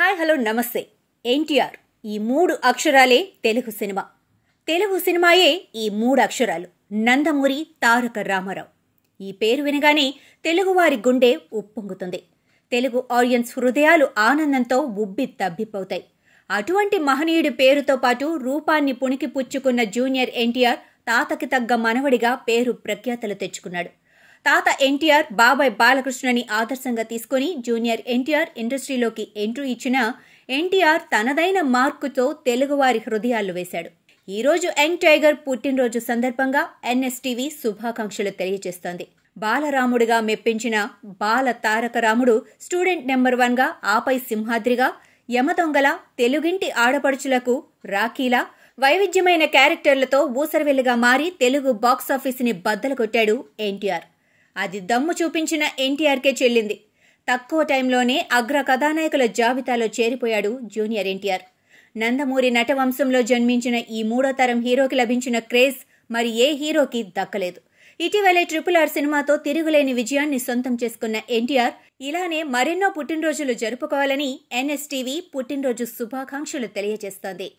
hi hello నమస్తే ఎన్టీఆర్ ఈ మూడు అక్షరాలే తెలుగు సినిమా తెలుగు సినిమాయే ఈ మూడు అక్షరాలు నందమూరి తారక రామారావు ఈ పేరు వినగానే తెలుగువారి గుండె ఉప్పొంగుతుంది తెలుగు ఆడియన్స్ హృదయాలు ఆనందంతో ఉబ్బి తబ్బిపోతాయి అటువంటి మహనీయుడి పేరుతో పాటు రూపాన్ని పుణికి పుచ్చుకున్న జూనియర్ ఎన్టీఆర్ తాతకి తగ్గ మనవడిగా పేరు ప్రఖ్యాతలు తెచ్చుకున్నాడు తాత ఎన్టీఆర్ బాబాయ్ బాలకృష్ణని ఆదర్శంగా తీసుకుని జూనియర్ ఎన్టీఆర్ ఇండస్ట్రీలోకి ఎంట్రీ ఇచ్చిన ఎన్టీఆర్ తనదైన మార్కుతో తెలుగువారి హృదయాలు వేశాడు ఈరోజు యంగ్ టైగర్ పుట్టినరోజు సందర్భంగా ఎన్ఎస్టీవీ శుభాకాంక్షలు తెలియజేస్తోంది బాలరాముడిగా మెప్పించిన బాల తారక రాముడు స్టూడెంట్ నెంబర్ వన్గా ఆపై సింహాద్రిగా యమదొంగల తెలుగింటి ఆడపడుచులకు రాఖీలా వైవిధ్యమైన క్యారెక్టర్లతో ఊసరవెల్లుగా మారి తెలుగు బాక్సాఫీసుని బద్దలు కొట్టాడు ఎన్టీఆర్ అది దమ్ము చూపించిన ఎన్టీఆర్కే చెల్లింది తక్కువ టైంలోనే అగ్ర కథానాయకుల జాబితాలో చేరిపోయాడు జూనియర్ ఎన్టీఆర్ నందమూరి నటవంశంలో జన్మించిన ఈ మూడో తరం హీరోకి లభించిన క్రేజ్ మరి ఏ హీరోకి దక్కలేదు ఇటీవలే ట్రిపుల్ ఆర్ సినిమాతో తిరుగులేని విజయాన్ని సొంతం చేసుకున్న ఎన్టీఆర్ ఇలానే మరెన్నో పుట్టినరోజులు జరుపుకోవాలని ఎన్ఎస్టీవీ పుట్టినరోజు శుభాకాంక్షలు తెలియజేస్తోంది